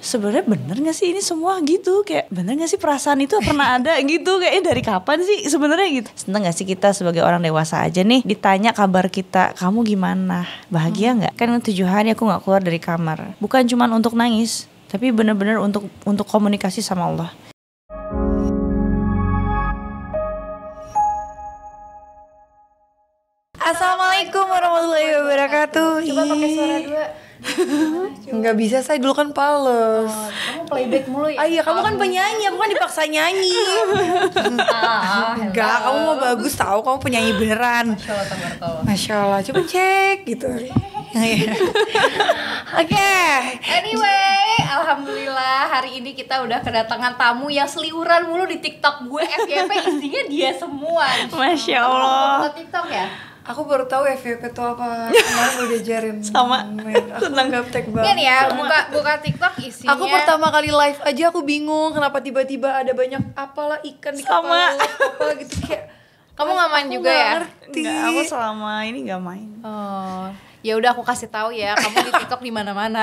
sebenarnya bener gak sih ini semua gitu kayak bener gak sih perasaan itu pernah ada gitu kayak dari kapan sih sebenarnya gitu seneng gak sih kita sebagai orang dewasa aja nih ditanya kabar kita kamu gimana bahagia hmm. nggak kan tujuh hari aku nggak keluar dari kamar bukan cuman untuk nangis tapi bener-bener untuk untuk komunikasi sama Allah Assalamualaikum warahmatullahi wabarakatuh. Coba pakai suara dua. Enggak bisa saya dulu kan pales. Oh, kamu playback mulu ya. Ah iya, kamu kan penyanyi, aku kan dipaksa nyanyi. Ah, Enggak, kamu mau bagus tahu kamu penyanyi beneran. Masya Allah, coba cek gitu. Oke. Anyway, alhamdulillah hari ini kita udah kedatangan tamu yang seliuran mulu di TikTok gue FYP isinya dia semua. Masya Allah. TikTok ya? aku baru tahu FYP itu apa kemarin udah diajarin sama Man, aku gaptek banget kan ya sama. buka buka TikTok isinya aku pertama kali live aja aku bingung kenapa tiba-tiba ada banyak apalah ikan di sama. kepala apalah gitu kayak kamu nggak main juga gak ya ngerti. Enggak, aku selama ini nggak main oh ya udah aku kasih tahu ya kamu di TikTok di mana-mana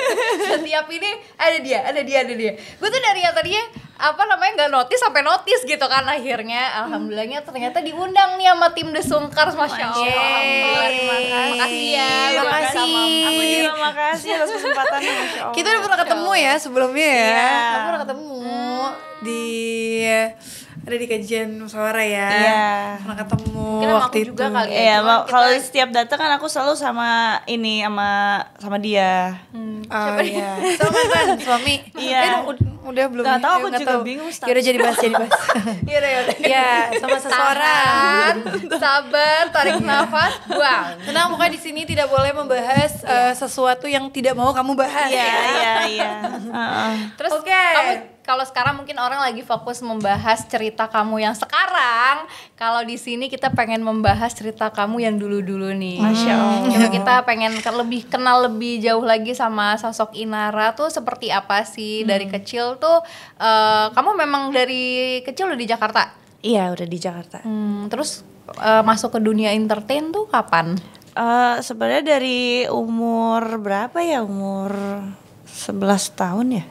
setiap ini ada dia ada dia ada dia gue tuh dari yang tadinya apa namanya nggak notice sampai notice gitu kan akhirnya alhamdulillahnya ternyata diundang nih sama tim The Sungkar masya Allah ya, iya, terima makasih ya makasih aku juga makasih atas kesempatannya kita udah pernah ketemu ya sebelumnya ya, ya. pernah ketemu hmm. di ada di kajian musyawarah ya. Iya. Pernah ketemu Mungkin waktu itu. juga kali. Ya. Iya, ya, kalau setiap datang kan aku selalu sama ini sama sama dia. Hmm. Oh, iya. sama kan suami. Iya. Eh, udah belum. Enggak tahu aku juga tahu. bingung. Ya jadi bahas jadi bahas. Iya iya. ya Iya, sama seseorang. sabar, tarik nafas, buang. Tenang, pokoknya di sini tidak boleh membahas uh, sesuatu yang tidak mau kamu bahas. Iya, iya, iya. Terus okay. kamu kalau sekarang mungkin orang lagi fokus membahas cerita kamu yang sekarang, kalau di sini kita pengen membahas cerita kamu yang dulu-dulu nih. Masya Allah. kita pengen lebih kenal lebih jauh lagi sama sosok Inara tuh seperti apa sih hmm. dari kecil tuh uh, kamu memang dari kecil udah di Jakarta? Iya, udah di Jakarta. Hmm, terus uh, masuk ke dunia entertain tuh kapan? Uh, sebenarnya dari umur berapa ya? Umur 11 tahun ya?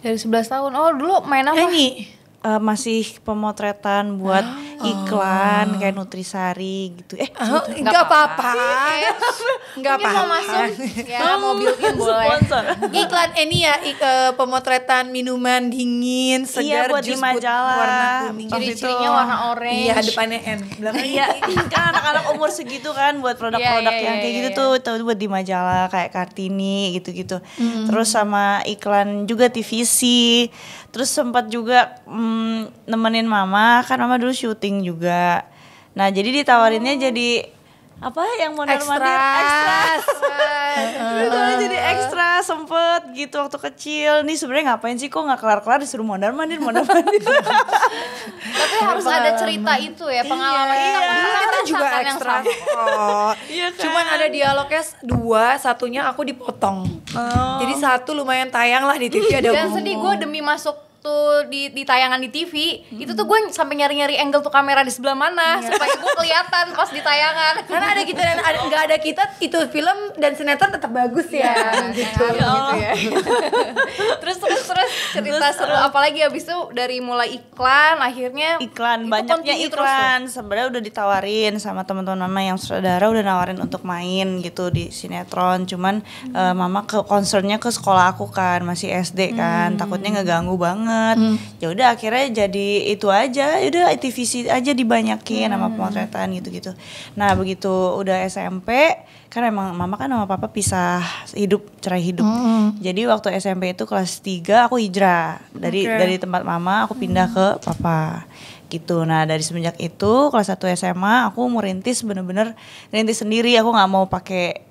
Dari 11 tahun. Oh, dulu main apa? Nyanyi uh, masih pemotretan buat oh. iklan kayak Nutrisari gitu. Eh, oh, enggak apa-apa. Enggak apa-apa. Iya. Mau masuk ya, mau bilkin boleh. Iklan ini ya ik, uh, eh, pemotretan minuman dingin iya, segar iya, buat jus di majalah. warna kuning. Ciri-cirinya warna orange. Iya, depannya N, Iya, kan anak-anak umur segitu kan buat iya, produk-produk yeah, yeah, yang kayak yeah, gitu yeah. tuh tuh buat di majalah kayak Kartini gitu-gitu. Mm. -hmm. Terus sama iklan juga TVC terus sempat juga mm, nemenin mama kan mama dulu syuting juga nah jadi ditawarinnya jadi apa yang mau ekstra ekstra jadi ekstra sempet gitu waktu kecil nih sebenarnya ngapain sih kok nggak kelar kelar disuruh mondar mandir mondar mandir tapi harus ada cerita itu ya iya. pengalaman iya, iya. kita iya, kita juga ekstra kok iya kan? cuman ada dialognya dua satunya aku dipotong oh. jadi satu lumayan tayang lah di tv ada dan sedih gue demi masuk waktu di, di tayangan di TV hmm. itu tuh gue sampai nyari-nyari angle tuh kamera di sebelah mana yeah. supaya gue kelihatan pas di tayangan karena ada kita gitu, dan ada nggak ada kita itu film dan sinetron tetap bagus ya iya, gitu. gitu ya terus terus terus cerita terus, seru uh-uh. apalagi abis itu dari mulai iklan akhirnya iklan banyaknya iklan sebenarnya udah ditawarin sama teman-teman mama yang saudara udah nawarin untuk main gitu di sinetron cuman hmm. uh, mama ke concernnya ke sekolah aku kan masih SD kan hmm. takutnya ngeganggu banget banget hmm. ya udah akhirnya jadi itu aja ya udah aktivisi aja dibanyakin hmm. sama pemotretan gitu-gitu nah begitu udah SMP kan emang mama kan sama papa pisah hidup cerai hidup hmm. jadi waktu SMP itu kelas 3 aku hijrah dari okay. dari tempat mama aku pindah hmm. ke papa gitu. Nah dari semenjak itu kelas 1 SMA aku mau rintis bener-bener rintis sendiri. Aku nggak mau pakai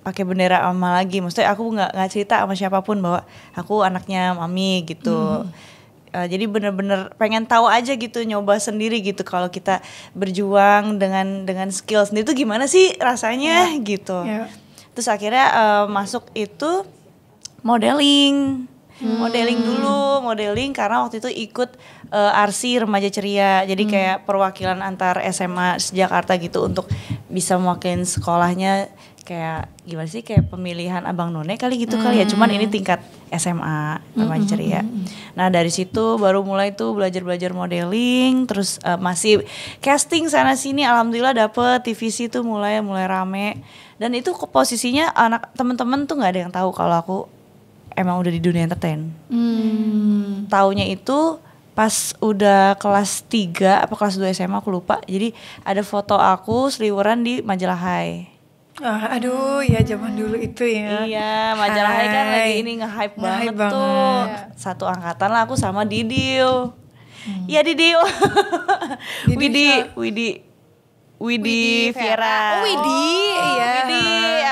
pakai bendera ama lagi maksudnya aku nggak nggak cerita sama siapapun bahwa aku anaknya mami gitu hmm. uh, jadi bener-bener pengen tahu aja gitu nyoba sendiri gitu kalau kita berjuang dengan dengan skill sendiri itu gimana sih rasanya yeah. gitu yeah. terus akhirnya uh, masuk itu modeling Hmm. modeling dulu modeling karena waktu itu ikut uh, eh, RC remaja ceria jadi hmm. kayak perwakilan antar SMA Jakarta gitu untuk bisa mewakilin sekolahnya kayak gimana sih kayak pemilihan abang none kali gitu mm. kali ya cuman ini hmm. tingkat SMA teman hmm, mm ceria ya. hmm, -hmm. nah dari situ baru mulai tuh belajar belajar modeling terus uh, masih casting sana sini alhamdulillah dapet TVC tuh mulai mulai rame dan itu posisinya anak temen-temen tuh nggak ada yang tahu kalau aku emang udah di dunia entertain mm. taunya itu pas udah kelas 3 apa kelas 2 SMA aku lupa jadi ada foto aku seliweran di majalah high. Oh, aduh, ya zaman dulu itu ya. Iya, majalah kan lagi ini nge-hype nge banget, banget tuh. Iya. Satu angkatan lah aku sama Didio hmm. Iya hmm. Didil. Didil. Widi, Widi, Widi, Widi Vera. Oh, Widi, oh, iya. Widi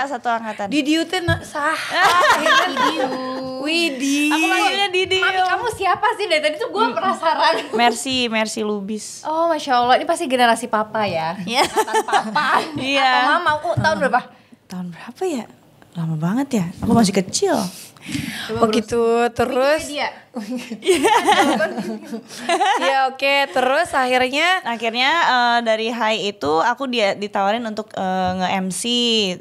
satu angkatan. Didiu nak sah. Didiu. Widi. Aku namanya Didi. Mami kamu siapa sih dari tadi tuh gue penasaran. Mercy, Mercy Lubis. Oh masya Allah ini pasti generasi papa ya. Iya. papa. Iya. Mama aku tahun berapa? Tahun berapa ya? Lama banget ya. Aku masih kecil. Oh gitu terus iya ya oke terus akhirnya akhirnya uh, dari high itu aku dia ditawarin untuk uh, eh, nge-MC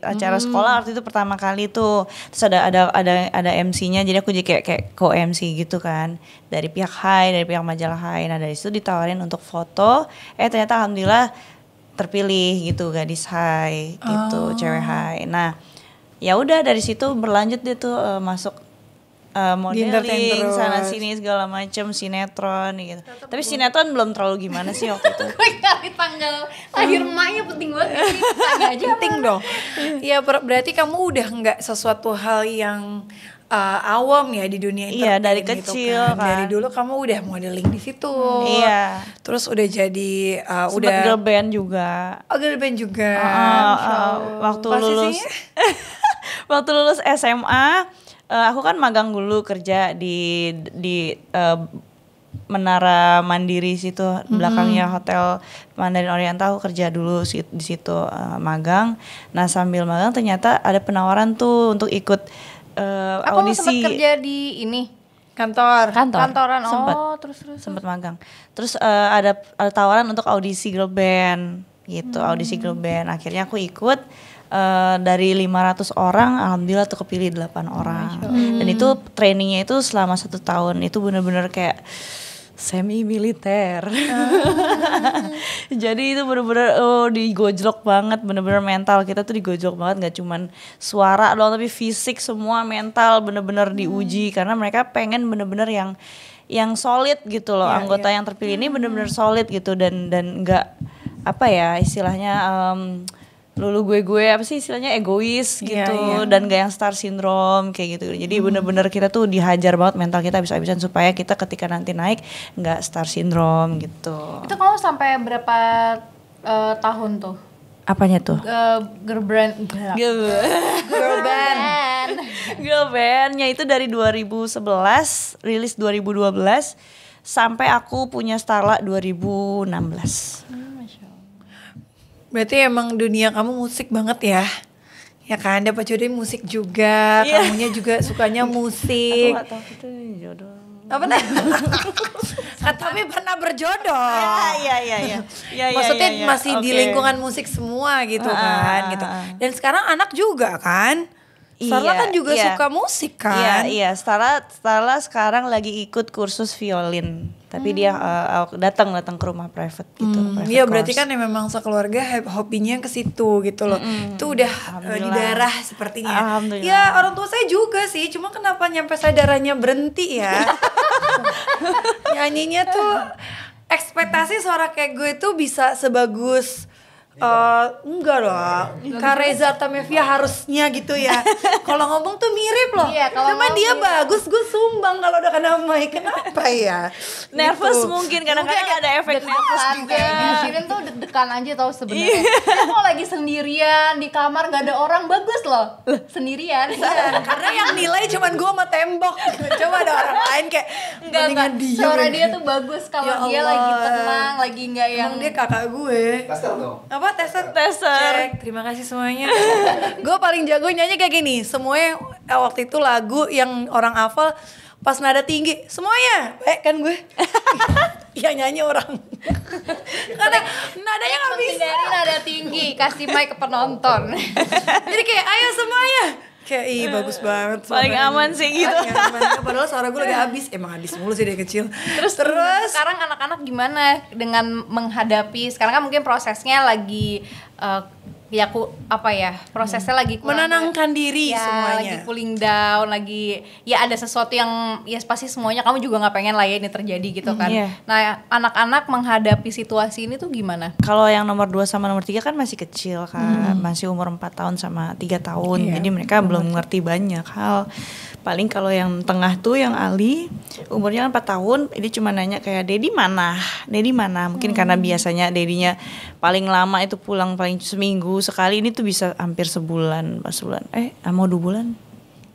acara hmm. sekolah waktu itu pertama kali tuh terus ada ada ada ada MC-nya jadi aku jadi kayak kayak co-MC gitu kan dari pihak high dari pihak majalah high nah dari situ ditawarin untuk foto eh ternyata alhamdulillah terpilih gitu gadis high gitu oh. cewek high nah ya udah dari situ berlanjut dia tuh uh, masuk uh, modeling sana sini segala macam sinetron gitu. Tetap Tapi bu. sinetron belum terlalu gimana sih waktu itu. gue cari tanggal lahir hmm. maknya penting banget. aja penting dong. Iya berarti kamu udah nggak sesuatu hal yang uh, awam ya di dunia itu. Iya dari gitu kan? kecil kan. kan. Dari dulu kamu udah modeling di situ. Hmm, iya. Terus udah jadi uh, Sempet udah girl band juga. Oh girl band juga. Uh, uh, waktu Posisinya? lulus. waktu lulus SMA uh, eh, aku kan magang dulu kerja di di uh, Menara Mandiri situ hmm belakangnya hotel Mandarin Oriental aku kerja dulu di situ uh, magang. Nah sambil magang ternyata ada penawaran tuh untuk ikut uh, aku audisi. Aku sempat kerja di ini kantor? Kantor. Kantoran. Oh terus terus. Sempat magang. Terus uh, ada ada tawaran untuk audisi girl band gitu hmm. audisi girl band. Akhirnya aku ikut Uh, dari 500 orang alhamdulillah tuh kepilih 8 orang hmm. dan itu trainingnya itu selama satu tahun itu bener-bener kayak semi militer. Hmm. Jadi itu bener-bener oh digojlok banget, bener-bener mental kita tuh digojlok banget nggak cuman suara doang tapi fisik semua mental bener-bener hmm. diuji karena mereka pengen bener-bener yang yang solid gitu loh. Yeah, Anggota yeah. yang terpilih ini hmm. bener-bener solid gitu dan dan nggak apa ya istilahnya um, lulu gue gue apa sih istilahnya egois iya, gitu yeah, yeah. dan gak yang star syndrome kayak gitu jadi hmm. bener-bener kita tuh dihajar banget mental kita abis habisan supaya kita ketika nanti naik nggak star syndrome gitu itu kamu sampai berapa uh, tahun tuh apanya tuh uh, girl band girl, girl band girl bandnya itu dari 2011 rilis 2012 sampai aku punya Starla 2016. Berarti emang dunia kamu musik banget ya? Ya kan, dapat jodoh musik juga, yeah. kamunya juga sukanya musik. Aku gak Apa nih tapi pernah berjodoh. Ah, iya iya iya. Ya, Maksudnya ya, ya, ya. masih okay. di lingkungan musik semua gitu ah, ah kan, ah, gitu. Dan sekarang anak juga kan? Starla iya, kan juga iya. suka musik iya, kan? Iya, iya. Starla, Starla sekarang lagi ikut kursus violin, tapi hmm. dia uh, eh, eh, datang datang ke rumah private gitu. Hmm. iya, berarti kan ya memang sekeluarga hobinya ke situ gitu loh. Hmm. Itu udah eh, uh, di darah sepertinya. Alhamdulillah. Ya orang tua saya juga sih, cuma kenapa nyampe saya darahnya berhenti ya? Nyanyinya tuh ekspektasi suara kayak gue itu bisa sebagus Uh, enggak lah, Kak Reza Artamevia harusnya gitu ya. kalau ngomong tuh mirip loh. Iya, kalau Cuma dia bagus, gue sumbang kalau udah kena mic. Kenapa ya? Nervous gitu. mungkin kadang-kadang ada efek nervous juga. Kayaknya tuh deg-degan aja tau sebenarnya. Iya. Kalau lagi sendirian di kamar gak ada orang bagus loh. Sendirian. Iya, karena yang nilai cuman gue sama tembok. Coba ada orang lain kayak enggak, enggak. dia. Suara dia tuh bagus kalau ya dia lagi tenang, lagi gak yang. Emang dia kakak gue. Pastel dong. Apa? apa tester tester Cek. terima kasih semuanya gue paling jago nyanyi kayak gini semuanya eh, waktu itu lagu yang orang hafal pas nada tinggi semuanya eh kan gue ya nyanyi orang karena nadanya nggak bisa dari nada tinggi kasih mic ke penonton jadi kayak ayo semuanya kayak ih bagus banget gitu. paling aman ini. sih gitu ah, aman. padahal suara gue lagi iya. habis emang habis mulu sih dari kecil terus terus sekarang anak-anak gimana dengan menghadapi sekarang kan mungkin prosesnya lagi uh, ya aku apa ya prosesnya hmm. lagi kurang, menenangkan diri ya, semuanya lagi cooling down lagi ya ada sesuatu yang ya pasti semuanya kamu juga nggak pengen lah ya ini terjadi gitu hmm, kan yeah. nah anak-anak menghadapi situasi ini tuh gimana kalau yang nomor 2 sama nomor 3 kan masih kecil kan hmm. masih umur 4 tahun sama tiga tahun yeah. jadi mereka belum ngerti banyak hal paling kalau yang tengah tuh yang Ali umurnya 4 tahun ini cuma nanya kayak Dedi mana Dedi mana mungkin hmm. karena biasanya Dedinya paling lama itu pulang paling seminggu sekali ini tuh bisa hampir sebulan pas bulan eh ah, mau dua bulan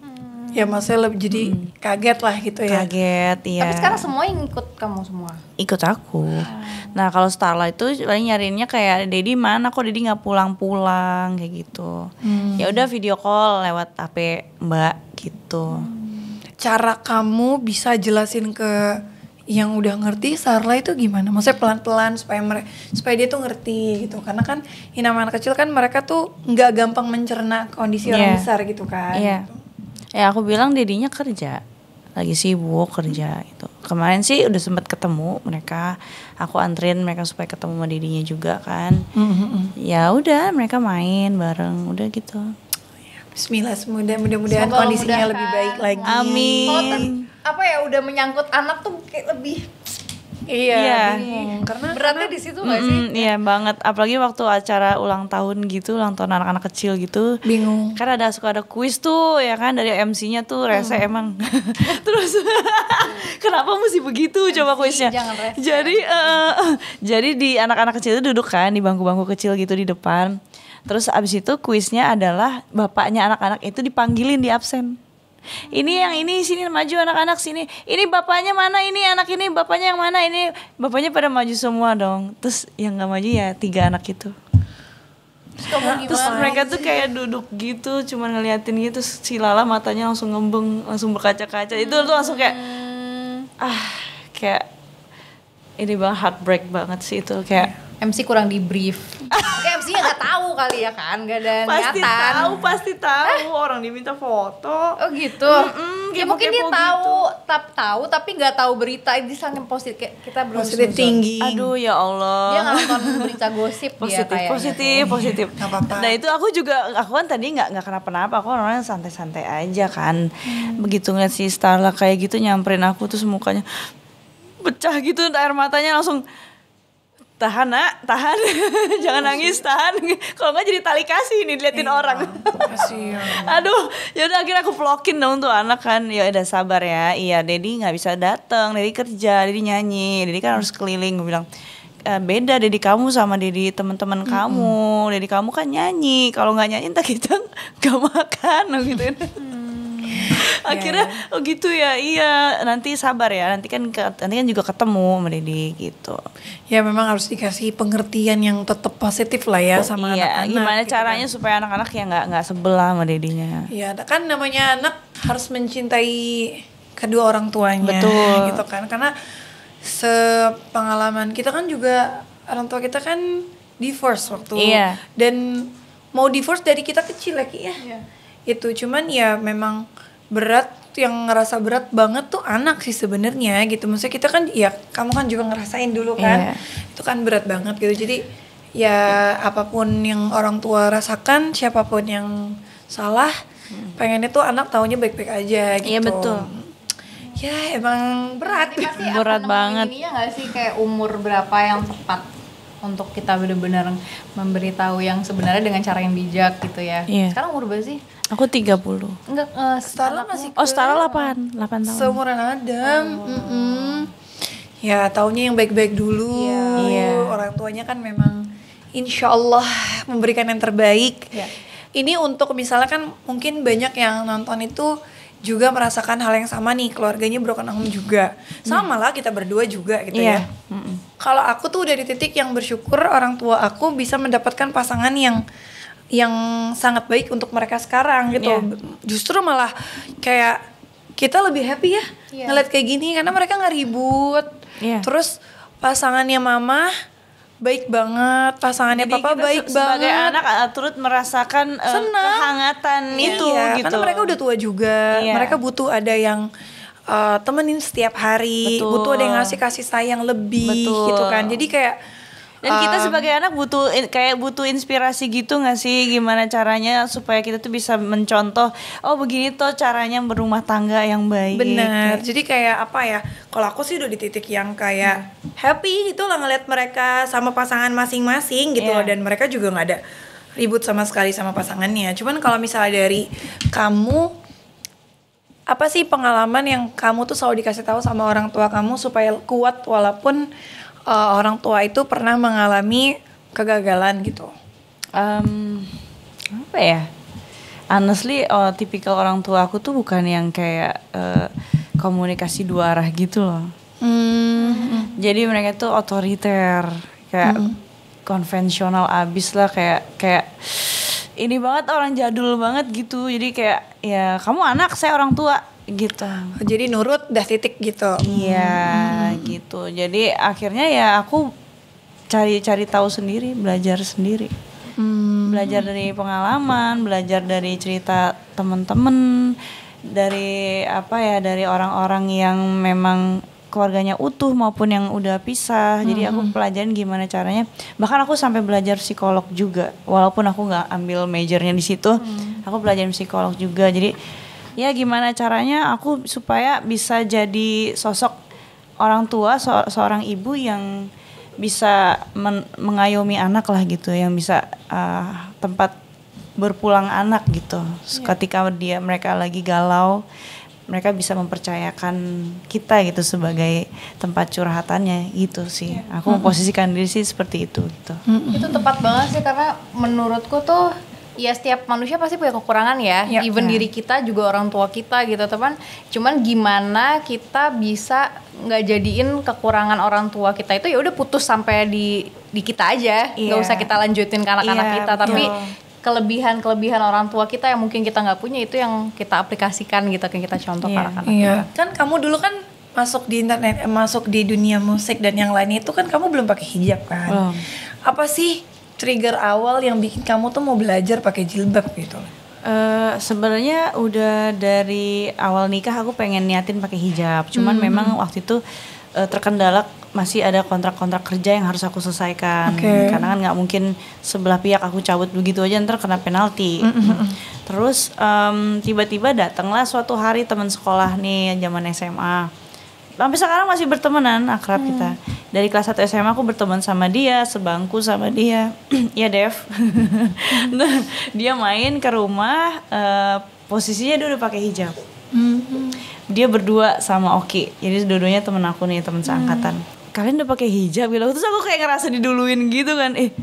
hmm. Ya maksudnya lebih jadi hmm. kaget lah gitu ya. Kaget, iya. Tapi sekarang semua yang ikut kamu semua. Ikut aku. Hmm. Nah kalau Starla itu paling nyarinya kayak Dedi mana kok Dedi gak pulang-pulang kayak gitu. Hmm. Ya udah video call lewat HP Mbak gitu. Cara kamu bisa jelasin ke yang udah ngerti Sarla itu gimana? Maksudnya pelan-pelan supaya mereka supaya dia tuh ngerti gitu. Karena kan yang anak kecil kan mereka tuh nggak gampang mencerna kondisi yeah. orang iya. besar gitu kan. Iya. Yeah. Ya aku bilang dedinya kerja lagi sibuk kerja itu Kemarin sih udah sempet ketemu mereka, aku antrian mereka supaya ketemu sama dirinya juga kan. Mm -hmm. Ya udah mereka main bareng udah gitu. Bismillah semudah mudah-mudahan kondisinya mudahan. lebih baik lagi. Amin. ter, apa ya udah menyangkut anak tuh kayak lebih Iya, iya. Hmm, karena beratnya di situ nggak mm, sih? Iya banget, apalagi waktu acara ulang tahun gitu, ulang tahun anak-anak kecil gitu. Bingung. Karena ada suka ada kuis tuh, ya kan dari MC-nya tuh rese hmm. emang. Terus kenapa mesti begitu MC, coba kuisnya? Jadi uh, jadi di anak-anak kecil itu duduk kan di bangku-bangku kecil gitu di depan Terus abis itu kuisnya adalah bapaknya anak-anak itu dipanggilin di absen. Ini yang ini sini maju anak-anak sini. Ini bapaknya mana ini anak ini bapaknya yang mana ini bapaknya pada maju semua dong. Terus yang nggak maju ya tiga anak itu. Terus, mereka tuh kayak duduk gitu cuman ngeliatin gitu si Lala matanya langsung ngembeng langsung berkaca-kaca itu tuh langsung kayak hmm. ah kayak ini banget heartbreak banget sih itu kayak MC kurang di brief. MC-nya nggak tahu kali ya kan gak ada pasti niatan pasti tahu pasti tahu eh? orang diminta foto oh gitu mm-hmm, ya mungkin dia gitu. tahu gitu. tap tahu tapi nggak tahu berita ini sangat positif kita belum positif tinggi aduh ya allah dia nonton berita gosip positif dia positif positif apa-apa. nah itu aku juga aku kan tadi nggak nggak kenapa-napa aku orangnya santai-santai aja kan hmm. begitu ngeliat si Starla kayak gitu nyamperin aku terus mukanya pecah gitu air matanya langsung tahan nak tahan jangan iya nangis tahan kalau nggak jadi tali kasih ini diliatin eh, orang aduh yaudah akhirnya aku vlogin dong tuh anak kan ya udah sabar ya iya Dedi nggak bisa datang Dedi kerja Dedi nyanyi Dedi kan harus keliling gue bilang e, beda Dedi kamu sama Dedi teman-teman mm -hmm. kamu Dedi kamu kan nyanyi kalau nggak nyanyi entah kita nggak makan gitu akhirnya yeah. oh gitu ya iya nanti sabar ya nanti kan nanti kan juga ketemu sama gitu ya memang harus dikasih pengertian yang tetap positif lah ya sama iya. anak-anak gimana gitu kan. caranya kan. supaya anak-anak ya nggak nggak sebelah sama Dedinya iya kan namanya anak harus mencintai kedua orang tuanya Betul. gitu kan karena sepengalaman kita kan juga orang tua kita kan divorce waktu iya. dan mau divorce dari kita kecil lagi ya iya. itu cuman ya memang berat yang ngerasa berat banget tuh anak sih sebenarnya gitu maksudnya kita kan ya kamu kan juga ngerasain dulu kan yeah. itu kan berat banget gitu jadi ya apapun yang orang tua rasakan siapapun yang salah hmm. pengennya tuh anak taunya baik-baik aja gitu iya yeah, betul ya emang berat berat banget ini ya gak sih kayak umur berapa yang tepat untuk kita benar-benar memberitahu yang sebenarnya dengan cara yang bijak gitu ya yeah. sekarang umur berapa sih Aku 30. Enggak, uh, eh, Starla masih Oh, Starla 8, 8 tahun. Seumuran Adam. Oh. Mm -mm. Ya, taunya yang baik-baik dulu. Yeah. Iya. Orang tuanya kan memang insya Allah memberikan yang terbaik. Yeah. Ini untuk misalnya kan mungkin banyak yang nonton itu juga merasakan hal yang sama nih keluarganya broken home juga iya. sama lah kita berdua juga gitu yeah. ya kalau aku tuh udah di titik yang bersyukur orang tua aku bisa mendapatkan pasangan yang yang sangat baik untuk mereka sekarang gitu. Yeah. Justru malah kayak kita lebih happy ya yeah. ngeliat kayak gini karena mereka nggak ribut. Yeah. Terus pasangannya mama baik banget, pasangannya Jadi papa baik sebagai banget. Sebagai anak turut merasakan uh, kehangatan yeah. itu yeah. gitu. Karena mereka udah tua juga. Yeah. Mereka butuh ada yang uh, temenin setiap hari, Betul. butuh ada yang ngasih kasih sayang lebih Betul. gitu kan. Jadi kayak dan kita sebagai anak butuh kayak butuh inspirasi gitu gak sih gimana caranya supaya kita tuh bisa mencontoh oh begini tuh caranya berumah tangga yang baik. Benar. Jadi kayak apa ya? Kalau aku sih udah di titik yang kayak hmm. happy gitu lah ngeliat mereka sama pasangan masing-masing gitu yeah. loh iya. dan mereka juga nggak ada ribut sama sekali sama pasangannya. Cuman kalau misalnya dari kamu apa sih pengalaman yang kamu tuh selalu dikasih tahu sama orang tua kamu supaya kuat walaupun uh, orang tua itu pernah mengalami kegagalan gitu? Um, apa ya? Honestly, oh, tipikal orang tua aku tuh bukan yang kayak uh, komunikasi dua arah gitu loh. Mm. Jadi mereka tuh otoriter, kayak mm. konvensional abis lah, kayak kayak ini banget orang jadul banget gitu. Jadi kayak ya kamu anak, saya orang tua gitu jadi nurut dah titik gitu iya hmm. gitu jadi akhirnya ya aku cari-cari tahu sendiri belajar sendiri hmm. belajar dari pengalaman belajar dari cerita temen-temen dari apa ya dari orang-orang yang memang keluarganya utuh maupun yang udah pisah. Hmm. Jadi aku hmm. pelajarin gimana caranya. Bahkan aku sampai belajar psikolog juga. Walaupun aku nggak ambil majornya di situ, hmm. aku belajar psikolog juga. Jadi ya gimana caranya aku supaya bisa jadi sosok orang tua so seorang ibu yang bisa men mengayomi anak lah gitu yang bisa uh, tempat berpulang anak gitu yeah. ketika dia mereka lagi galau mereka bisa mempercayakan kita gitu sebagai tempat curhatannya gitu sih yeah. aku memposisikan diri sih seperti itu gitu itu tepat banget sih karena menurutku tuh ya setiap manusia pasti punya kekurangan ya, ya even ya. diri kita juga orang tua kita gitu teman cuman gimana kita bisa nggak jadiin kekurangan orang tua kita itu ya udah putus sampai di di kita aja nggak yeah. usah kita lanjutin ke anak-anak yeah, kita tapi kelebihan kelebihan orang tua kita yang mungkin kita nggak punya itu yang kita aplikasikan gitu yang kita contoh yeah. ke iya. anak-anak yeah. kan kamu dulu kan masuk di internet masuk di dunia musik dan yang lainnya itu kan kamu belum pakai hijab kan oh. apa sih trigger awal yang bikin kamu tuh mau belajar pakai jilbab gitu? Uh, sebenarnya udah dari awal nikah aku pengen niatin pakai hijab, cuman hmm. memang waktu itu uh, eh, terkendala masih ada kontrak-kontrak kerja yang harus aku selesaikan okay. karena kan nggak mungkin sebelah pihak aku cabut begitu aja ntar kena penalti -hmm. hmm, hmm. terus um, tiba-tiba datanglah suatu hari teman sekolah nih zaman SMA sampai sekarang masih bertemanan akrab hmm. kita dari kelas 1 SMA aku berteman sama dia sebangku sama dia ya Dev nah, dia main ke rumah uh, posisinya dia udah pakai hijab mm dia berdua sama Oki jadi dua-duanya temen aku nih temen hmm. seangkatan kalian udah pakai hijab gitu terus aku kayak ngerasa diduluin gitu kan eh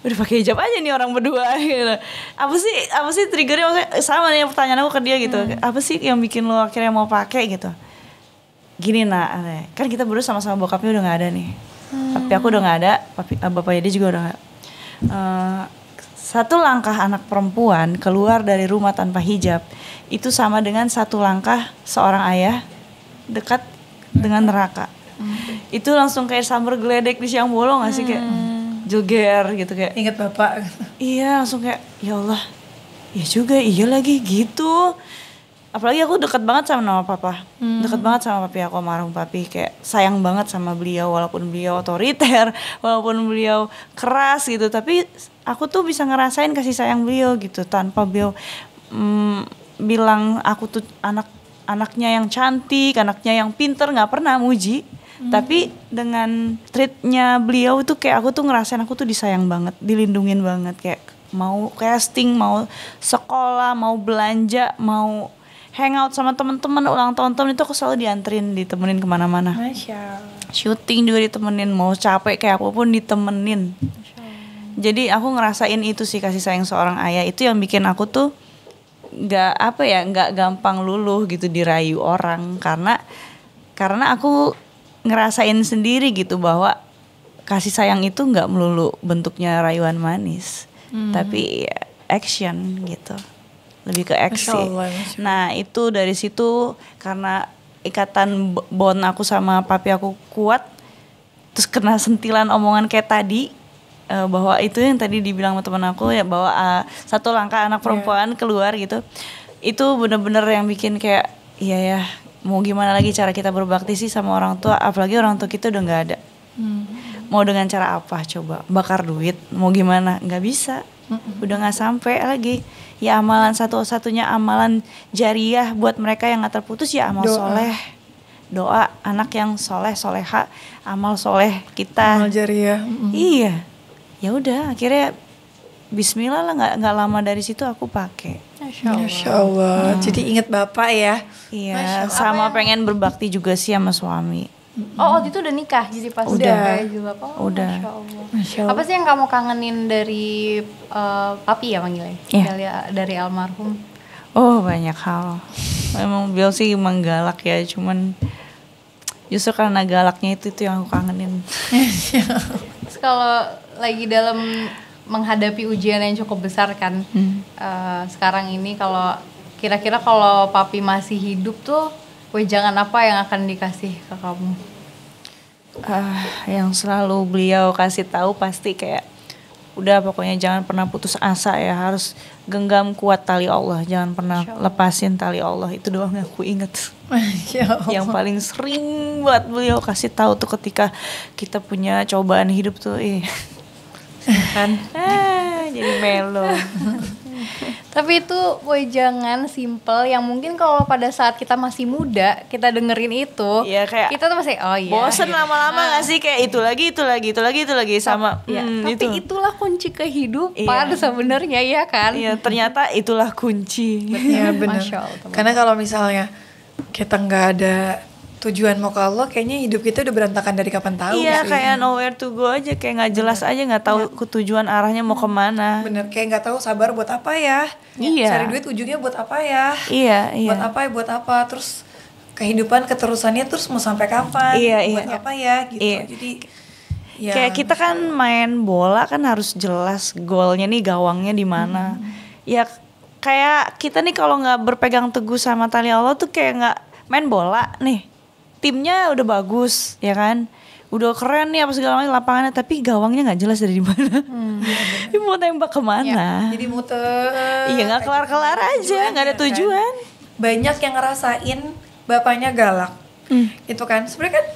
udah pakai hijab aja nih orang berdua gitu. Apa sih apa sih triggernya maksudnya sama nih pertanyaan aku ke dia gitu. Hmm. Apa sih yang bikin lo akhirnya mau pakai gitu? gini nak kan kita berdua sama-sama bokapnya udah nggak ada nih hmm. tapi aku udah nggak ada papi, eh, bapaknya dia juga udah gak, uh, eh, satu langkah anak perempuan keluar dari rumah tanpa hijab itu sama dengan satu langkah seorang ayah dekat dengan neraka hmm. itu langsung kayak sambar geledek di siang bolong nggak sih kayak hmm. juger gitu kayak ingat bapak iya langsung kayak ya Allah ya juga iya lagi gitu apalagi aku deket banget sama nama papa hmm. deket banget sama papi aku marah papi kayak sayang banget sama beliau walaupun beliau otoriter walaupun beliau keras gitu tapi aku tuh bisa ngerasain kasih sayang beliau gitu tanpa beliau mm, bilang aku tuh anak anaknya yang cantik anaknya yang pinter nggak pernah muji hmm. tapi dengan treatnya beliau tuh kayak aku tuh ngerasain aku tuh disayang banget dilindungin banget kayak mau casting mau sekolah mau belanja mau hangout sama temen-temen ulang tahun temen itu aku selalu dianterin ditemenin kemana-mana syuting juga ditemenin mau capek kayak apapun ditemenin jadi aku ngerasain itu sih kasih sayang seorang ayah itu yang bikin aku tuh nggak apa ya nggak gampang luluh gitu dirayu orang karena karena aku ngerasain sendiri gitu bahwa kasih sayang itu nggak melulu bentuknya rayuan manis hmm. tapi action gitu lebih ke eksis. nah itu dari situ karena ikatan bond aku sama papi aku kuat, terus kena sentilan omongan kayak tadi uh, bahwa itu yang tadi dibilang sama teman aku ya bahwa uh, satu langkah anak iya. perempuan yeah. keluar gitu, itu bener-bener yang bikin kayak iya ya mau gimana lagi cara kita berbakti sih sama orang tua, apalagi orang tua kita udah nggak ada. Hmm. Mau dengan cara apa coba? Bakar duit? Mau gimana? Gak bisa. Udah gak sampai lagi ya amalan satu-satunya amalan jariah buat mereka yang gak terputus ya amal doa. soleh doa anak yang soleh soleha amal soleh kita amal jariah mm. iya ya udah akhirnya Bismillah lah nggak nggak lama dari situ aku pakai Masya Allah. Masya Allah. Hmm. Jadi inget bapak ya. Iya. Sama pengen berbakti juga sih sama suami. Oh, waktu itu udah nikah jadi pas udah jilbab. Gitu. Oh, udah. Masya Allah. Apa sih yang kamu kangenin dari uh, papi ya manggilnya? Yeah. Dari, almarhum? Oh, banyak hal. emang beliau sih menggalak ya, cuman justru karena galaknya itu itu yang aku kangenin. kalau lagi dalam menghadapi ujian yang cukup besar kan hmm. uh, sekarang ini kalau kira-kira kalau papi masih hidup tuh wejangan apa yang akan dikasih ke kamu? Uh, yang selalu beliau kasih tahu pasti kayak udah pokoknya jangan pernah putus asa ya harus genggam kuat tali Allah jangan pernah Allah. lepasin tali Allah itu doang yang aku inget ya yang paling sering buat beliau kasih tahu tuh ketika kita punya cobaan hidup tuh eh kan ah, jadi melo Tapi itu boy jangan simple yang mungkin kalau pada saat kita masih muda kita dengerin itu, ya, kayak kita tuh masih oh iya. Bosen lama-lama iya. Nah. gak sih kayak itu lagi itu lagi itu lagi itu lagi sama. Ya, hmm, tapi itu. itulah kunci kehidupan iya. sebenarnya ya kan. Iya, ternyata itulah kunci. ya benar. Karena kalau misalnya kita nggak ada tujuan mau ke Allah kayaknya hidup kita udah berantakan dari kapan tahu iya sih. kayak nowhere to go aja kayak nggak jelas aja nggak tahu ya. tujuan arahnya mau kemana bener kayak nggak tahu sabar buat apa ya iya cari duit ujungnya buat apa ya iya iya buat apa ya buat apa terus kehidupan keterusannya terus mau sampai kapan iya, buat iya. apa ya gitu iya. jadi ya, kayak kita kan main bola kan harus jelas golnya nih gawangnya di mana hmm. ya kayak kita nih kalau nggak berpegang teguh sama tali Allah tuh kayak nggak main bola nih timnya udah bagus ya kan udah keren nih apa segala macam lapangannya tapi gawangnya nggak jelas dari mana hmm, ya mau tembak kemana ya, jadi muter iya nggak kelar kelar aja gitu kan, nggak ada iya kan? tujuan kan? banyak yang ngerasain bapaknya galak hmm. itu kan sebenarnya kan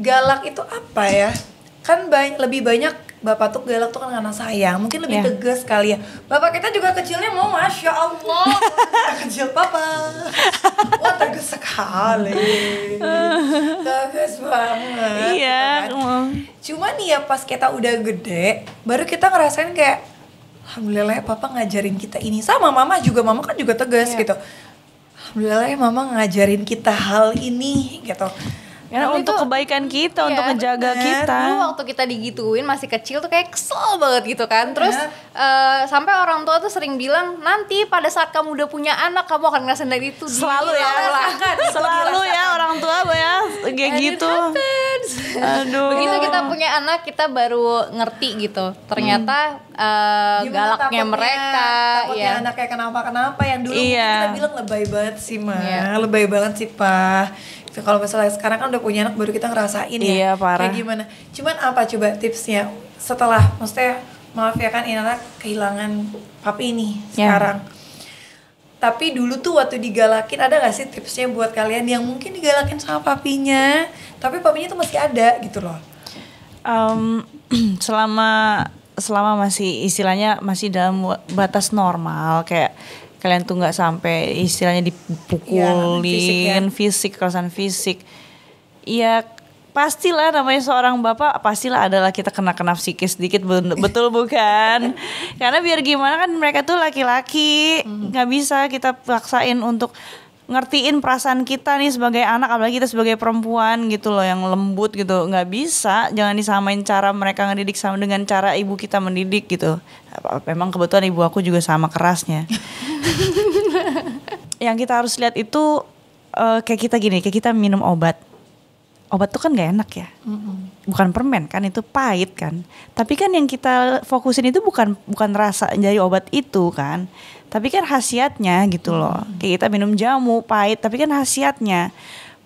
galak itu apa ya kan banyak lebih banyak bapak tuh galak tuh kan karena sayang mungkin lebih yeah. tegas kali ya bapak kita juga kecilnya mau masya allah kecil papa wah tegas sekali tegas banget iya yeah. Gitu kan? cuman ya pas kita udah gede baru kita ngerasain kayak alhamdulillah ya papa ngajarin kita ini sama mama juga mama kan juga tegas yeah. gitu alhamdulillah ya mama ngajarin kita hal ini gitu karena ya, Tapi untuk itu, kebaikan kita, iya, untuk menjaga bener. kita. Dulu waktu kita digituin masih kecil tuh kayak kesel banget gitu kan. Iya. Terus yeah. uh, sampai orang tua tuh sering bilang nanti pada saat kamu udah punya anak kamu akan ngerasain dari itu. Selalu ya, selalu ya orang tua ya kayak gitu. Aduh. Begitu kita punya anak kita baru ngerti gitu. Ternyata hmm. uh, galaknya takutnya, mereka, takutnya iya. ya. anaknya kenapa kenapa yang dulu iya. kita bilang lebay banget sih mah, iya. lebay banget sih pak kalau misalnya sekarang kan udah punya anak baru kita ngerasain ya. iya, ya parah. kayak gimana cuman apa coba tipsnya setelah maksudnya maaf ya kan Inara kehilangan papi ini yeah. sekarang tapi dulu tuh waktu digalakin ada gak sih tipsnya buat kalian yang mungkin digalakin sama papinya tapi papinya tuh masih ada gitu loh um, selama selama masih istilahnya masih dalam batas normal kayak kalian tuh nggak sampai istilahnya dipukulin ya, fisik, ya. fisik kerasan fisik iya, pastilah namanya seorang bapak pastilah adalah kita kena kena psikis sedikit betul bukan karena biar gimana kan mereka tuh laki-laki hmm. nggak bisa kita paksain untuk ngertiin perasaan kita nih sebagai anak apalagi kita sebagai perempuan gitu loh yang lembut gitu nggak bisa jangan disamain cara mereka ngedidik sama dengan cara ibu kita mendidik gitu memang kebetulan ibu aku juga sama kerasnya yang kita harus lihat itu uh, kayak kita gini, kayak kita minum obat. Obat tuh kan gak enak ya. Mm-hmm. Bukan permen kan, itu pahit kan. Tapi kan yang kita fokusin itu bukan bukan rasa dari obat itu kan. Tapi kan khasiatnya gitu loh. mm Kayak kita minum jamu pahit, tapi kan khasiatnya.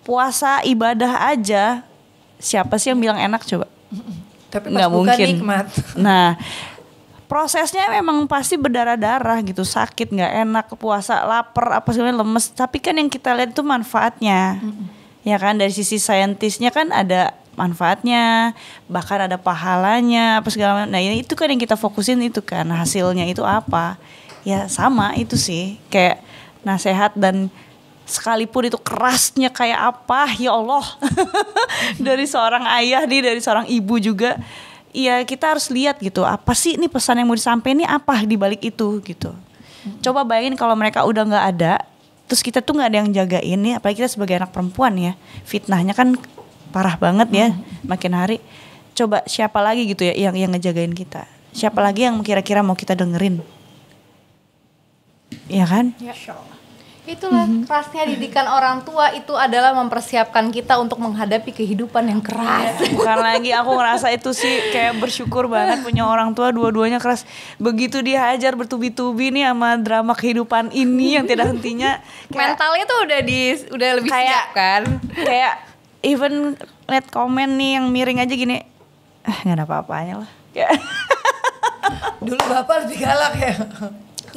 Puasa ibadah aja. Siapa sih yang bilang enak coba? Mm-hmm. Tapi pas Nggak bukan mungkin. nikmat. Nah, prosesnya memang pasti berdarah-darah gitu sakit nggak enak puasa lapar apa segala lemes tapi kan yang kita lihat itu manfaatnya mm-hmm. ya kan dari sisi saintisnya kan ada manfaatnya bahkan ada pahalanya apa segala macam nah itu kan yang kita fokusin itu kan hasilnya itu apa ya sama itu sih kayak nasihat dan sekalipun itu kerasnya kayak apa ya Allah dari seorang ayah nih dari seorang ibu juga ya kita harus lihat gitu apa sih ini pesan yang mau disampaikan ini apa di balik itu gitu hmm. coba bayangin kalau mereka udah nggak ada terus kita tuh nggak ada yang jagain nih apalagi kita sebagai anak perempuan ya fitnahnya kan parah banget ya hmm. makin hari coba siapa lagi gitu ya yang yang ngejagain kita siapa lagi yang kira-kira mau kita dengerin ya kan ya. Itulah mm -hmm. kerasnya didikan orang tua itu adalah mempersiapkan kita untuk menghadapi kehidupan yang keras. Iya, bukan lagi aku ngerasa itu sih kayak bersyukur banget punya orang tua dua-duanya keras. Begitu dihajar bertubi-tubi nih sama drama kehidupan ini yang tidak hentinya. Kayak, Mentalnya tuh udah di udah lebih kayak, siap kan. Kayak even lihat komen nih yang miring aja gini. Eh, nggak ada apa-apanya lah. Kayak. Dulu bapak lebih galak ya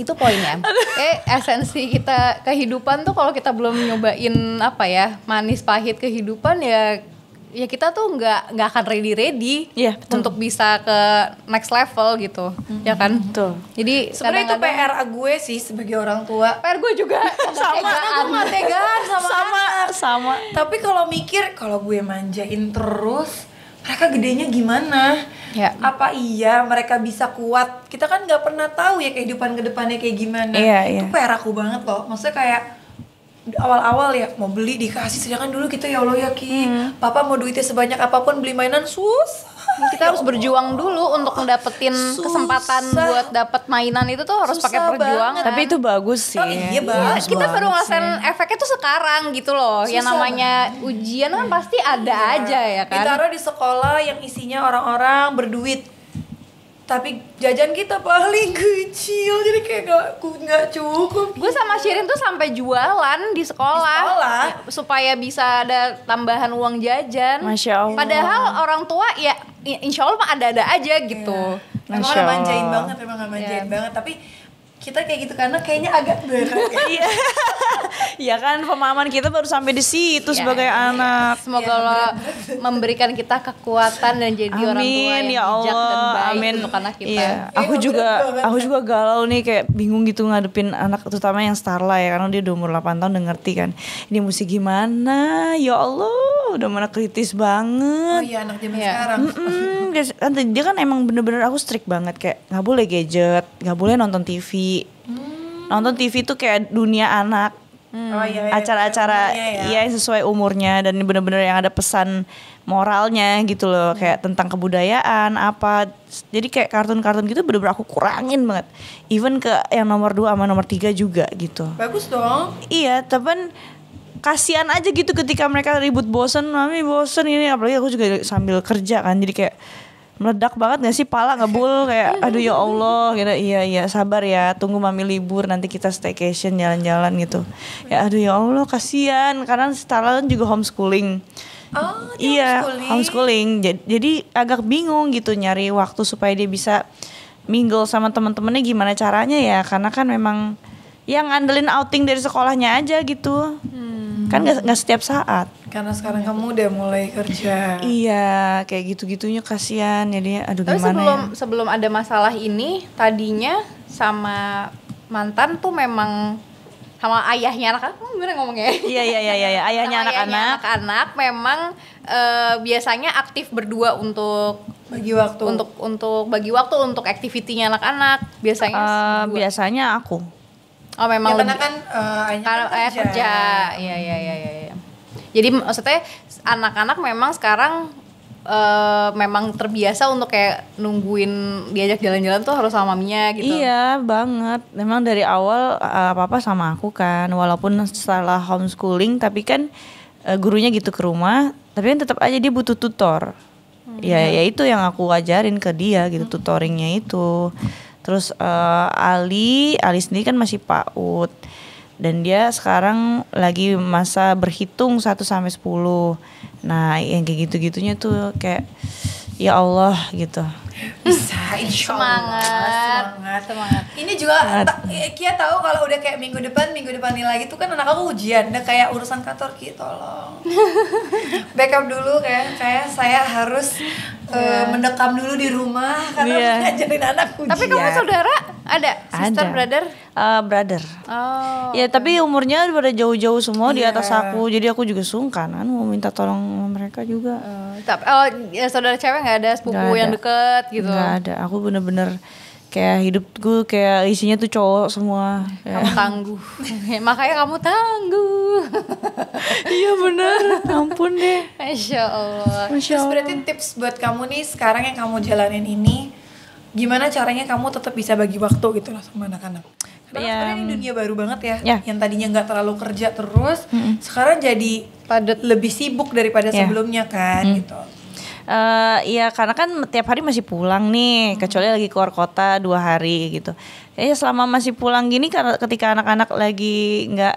itu poinnya. eh esensi kita kehidupan tuh kalau kita belum nyobain apa ya manis pahit kehidupan ya ya kita tuh nggak nggak akan ready ready iya, yeah, betul. untuk bisa ke next level gitu mm-hmm. ya kan betul. jadi sebenarnya itu PR gue sih sebagai orang tua PR gue juga sama tegaan. sama sama sama tapi kalau mikir kalau gue manjain terus mereka gedenya gimana ya. apa iya mereka bisa kuat kita kan nggak pernah tahu ya kehidupan kedepannya kayak gimana ya, itu PR aku banget loh maksudnya kayak awal-awal ya mau beli dikasih sedangkan dulu kita ya Allah ya Ki hmm. papa mau duitnya sebanyak apapun beli mainan susah kita harus ya berjuang dulu untuk mendapetin susah. kesempatan buat dapat mainan itu tuh harus pakai perjuangan. Tapi itu bagus sih. Oh, iya, iya bagus. Kita baru ngerasain efeknya tuh sekarang gitu loh. Ya susah yang namanya ujian kan pasti iya. ada iya. aja ya kan. Ditaruh di sekolah yang isinya orang-orang berduit tapi jajan kita paling kecil jadi kayak gak gak cukup gue sama Shirin tuh sampai jualan di sekolah, di sekolah supaya bisa ada tambahan uang jajan masya allah padahal orang tua ya insya Allah ada-ada aja gitu. Yeah. Emang gak manjain banget, emang gak manjain yeah. banget. Tapi kita kayak gitu karena kayaknya agak berat ya. iya ya kan pemahaman kita baru sampai di situ ya, sebagai ya, anak semoga ya, Allah memberikan kita kekuatan dan jadi amin, orang tua yang ya bijak Allah, dan baik amin. untuk anak kita ya. aku ya, juga aku juga galau nih kayak bingung gitu ngadepin anak terutama yang Starla ya karena dia udah umur 8 tahun udah ngerti kan ini mesti gimana ya Allah udah mana kritis banget oh iya anak zaman ya. sekarang mm -mm, dia kan emang bener-bener aku strict banget kayak nggak boleh gadget nggak boleh nonton TV nonton TV tuh kayak dunia anak Hmm. Oh, iya, iya. acara-acara iya, iya. ya sesuai umurnya dan bener-bener yang ada pesan moralnya gitu loh hmm. kayak tentang kebudayaan apa jadi kayak kartun-kartun gitu bener-bener aku kurangin banget even ke yang nomor dua sama nomor tiga juga gitu bagus dong iya tapi kasihan aja gitu ketika mereka ribut bosen mami bosen ini apalagi aku juga sambil kerja kan jadi kayak meledak banget gak sih pala ngebul kayak iya, aduh ya Allah gitu iya iya sabar ya tunggu mami libur nanti kita staycation jalan-jalan gitu ya aduh ya Allah kasihan karena setelah kan juga homeschooling Oh, iya homeschooling. homeschooling jadi, jadi agak bingung gitu nyari waktu supaya dia bisa mingle sama teman-temannya gimana caranya ya karena kan memang yang ngandelin outing dari sekolahnya aja gitu hmm kan nggak setiap saat karena sekarang kamu udah mulai kerja iya kayak gitu gitunya kasihan jadi aduh tapi gimana sebelum ya? sebelum ada masalah ini tadinya sama mantan tuh memang sama ayahnya anak-anak hmm, gimana ngomongnya iya iya iya iya, iya. ayahnya anak-anak anak-anak memang e, biasanya aktif berdua untuk bagi waktu untuk untuk bagi waktu untuk aktivitinya anak-anak biasanya uh, biasanya aku Oh memang ya, kan, eh, Karena kan uh, kerja. ayah kerja. Iya iya iya iya. Ya. Jadi maksudnya anak-anak memang sekarang uh, memang terbiasa untuk kayak nungguin diajak jalan-jalan tuh harus sama maminya gitu. Iya banget. Memang dari awal uh, eh, papa sama aku kan, walaupun setelah homeschooling tapi kan uh, gurunya gitu ke rumah, tapi kan tetap aja dia butuh tutor. Hmm. Ya, iya. ya itu yang aku ajarin ke dia gitu hmm. tutoringnya itu. Terus uh, Ali, Ali sendiri kan masih PAUD dan dia sekarang lagi masa berhitung 1 sampai 10. Nah, yang kayak gitu-gitunya tuh kayak ya Allah gitu. Bisa, insya Allah. Semangat. semangat. Semangat. Ini juga ta eh, Kia tahu kalau udah kayak minggu depan, minggu depan ini lagi tuh kan anak aku ujian, udah kayak urusan kantor Ki tolong. Backup dulu kayak kayak saya harus yeah. Iya. mendekam dulu di rumah karena yeah. ngajarin anak ujian. Tapi kamu saudara ada, sister ada. brother? Uh, brother. Oh. Ya tapi umurnya udah jauh-jauh semua yeah. di iya. atas aku, jadi aku juga sungkan kan mau minta tolong mereka juga. Uh, eh, tapi oh, ya saudara cewek nggak ada sepupu gak ada. yang deket gitu? Nggak ada, aku bener-bener kayak hidup gue kayak isinya tuh cowok semua kamu kamu tangguh ya, makanya kamu tangguh iya bener ampun deh masya allah. masya allah terus berarti tips buat kamu nih sekarang yang kamu jalanin ini gimana caranya kamu tetap bisa bagi waktu gitu lah sama anak-anak karena ya. sekarang ini dunia baru banget ya ya. yang tadinya nggak terlalu kerja terus mm -hmm. sekarang jadi padat lebih sibuk daripada ya. sebelumnya kan mm. gitu uh, ya karena kan tiap hari masih pulang nih, hmm. kecuali lagi keluar kota dua hari gitu. Ya selama masih pulang gini karena ketika anak-anak lagi nggak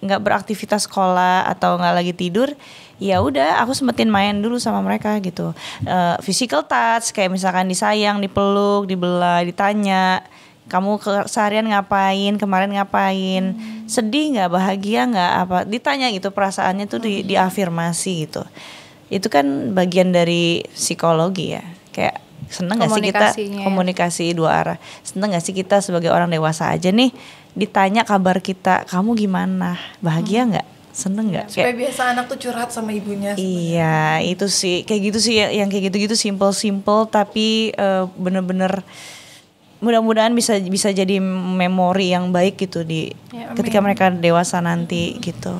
nggak beraktivitas sekolah atau nggak lagi tidur ya udah aku sempetin main dulu sama mereka gitu uh, physical touch kayak misalkan disayang dipeluk dibelah ditanya kamu ke seharian ngapain kemarin ngapain hmm. sedih nggak bahagia nggak apa ditanya gitu perasaannya tuh di hmm. diafirmasi gitu itu kan bagian dari psikologi ya kayak seneng gak sih kita komunikasi dua arah seneng gak sih kita sebagai orang dewasa aja nih ditanya kabar kita kamu gimana bahagia hmm. nggak hmm. seneng nggak supaya kayak, biasa anak tuh curhat sama ibunya iya itu sih kayak gitu sih yang kayak gitu gitu simple simple tapi eh, bener-bener uh, mudah-mudahan bisa bisa jadi memori yang baik gitu di ya, ketika mereka dewasa nanti gitu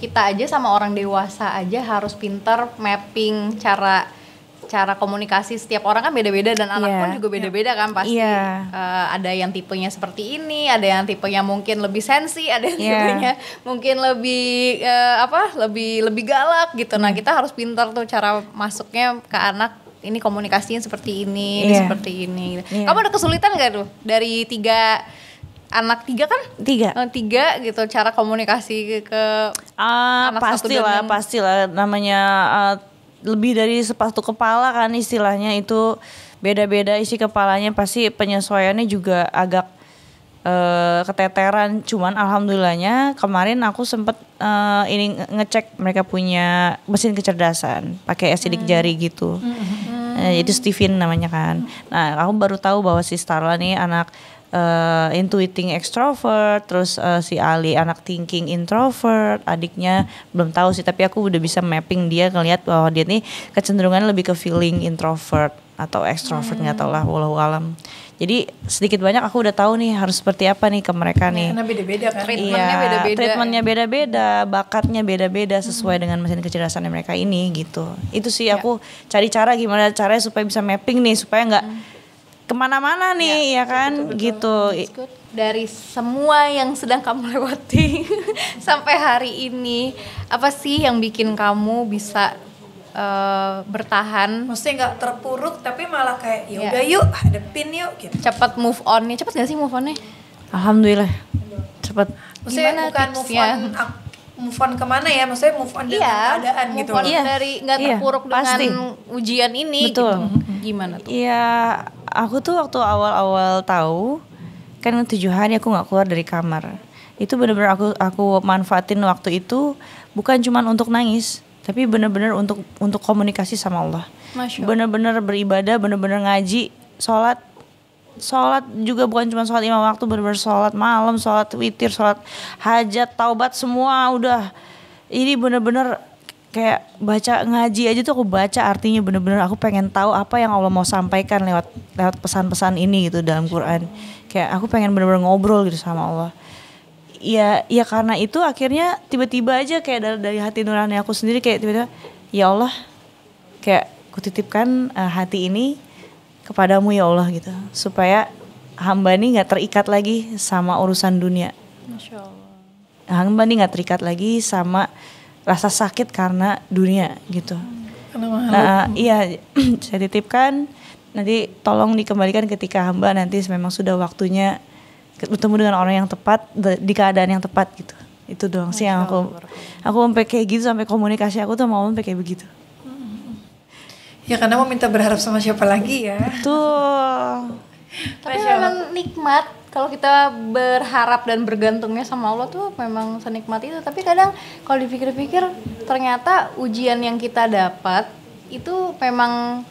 kita aja sama orang dewasa aja harus pinter mapping cara cara komunikasi setiap orang kan beda-beda dan anak yeah. pun juga beda-beda kan pasti yeah. Iya. uh, ada yang tipenya seperti ini ada yang tipenya mungkin lebih sensi ada yang yeah. tipenya mungkin lebih uh, apa lebih lebih galak gitu nah hmm. kita harus pintar tuh cara masuknya ke anak ini komunikasinya seperti ini yeah. ini iya. seperti ini gitu. yeah. kamu ada kesulitan gak tuh dari tiga anak tiga kan tiga oh, tiga gitu cara komunikasi ke uh, anak pastilah dan... pastilah namanya uh, lebih dari sepatu kepala kan istilahnya itu beda-beda isi kepalanya pasti penyesuaiannya juga agak uh, keteteran cuman alhamdulillahnya kemarin aku sempet uh, ini ngecek mereka punya mesin kecerdasan pakai sidik hmm. jari gitu hmm. Uh, eh, jadi Steven namanya kan nah aku baru tahu bahwa si Starla nih anak uh, intuiting extrovert, terus uh, si Ali anak thinking introvert, adiknya belum tahu sih tapi aku udah bisa mapping dia ngeliat bahwa dia nih kecenderungannya lebih ke feeling introvert atau extrovert nggak tau lah walau alam. Jadi sedikit banyak aku udah tahu nih harus seperti apa nih ke mereka iya, nih. Karena beda-beda kan. Iya, treatmentnya iya, beda-beda. Treatmentnya beda-beda, bakatnya beda-beda sesuai hmm. dengan mesin kecerdasan mereka ini gitu. Itu sih ya. aku cari cara gimana caranya supaya bisa mapping nih supaya nggak hmm kemana-mana iya, nih ya, ya kan betul, betul, gitu dari semua yang sedang kamu lewati sampai hari ini apa sih yang bikin kamu bisa uh, bertahan mesti nggak terpuruk tapi malah kayak ya iya. udah yuk hadepin yuk gitu cepat move onnya cepat gak sih move onnya alhamdulillah cepat gimana bukan move on move on kemana ya maksudnya move on dari iya, yeah, keadaan move gitu on iya. dari nggak terpuruk iya, dengan pasti. ujian ini Betul. gitu gimana tuh iya aku tuh waktu awal-awal tahu kan tujuh hari ya aku nggak keluar dari kamar itu bener-bener aku aku manfaatin waktu itu bukan cuma untuk nangis tapi bener-bener untuk untuk komunikasi sama Allah bener-bener beribadah bener-bener ngaji sholat sholat juga bukan cuma sholat imam waktu bener-bener sholat malam sholat witir sholat hajat taubat semua udah ini bener-bener kayak baca ngaji aja tuh aku baca artinya bener-bener aku pengen tahu apa yang Allah mau sampaikan lewat lewat pesan-pesan ini gitu dalam Quran kayak aku pengen bener-bener ngobrol gitu sama Allah ya ya karena itu akhirnya tiba-tiba aja kayak dari, dari hati nurani aku sendiri kayak tiba-tiba ya Allah kayak kutitipkan uh, hati ini kepadamu ya Allah gitu supaya hamba ini nggak terikat lagi sama urusan dunia Masya Allah. hamba ini nggak terikat lagi sama rasa sakit karena dunia gitu. Karena Nah, iya, saya titipkan nanti tolong dikembalikan ketika hamba nanti memang sudah waktunya bertemu dengan orang yang tepat di keadaan yang tepat gitu. Itu doang sih yang aku aku sampai kayak gitu sampai komunikasi aku tuh mau sampai kayak begitu. Hmm. Ya karena mau minta berharap sama siapa lagi ya. Tuh Tapi memang nikmat kalau kita berharap dan bergantungnya sama Allah tuh memang senikmat itu tapi kadang kalau dipikir-pikir ternyata ujian yang kita dapat itu memang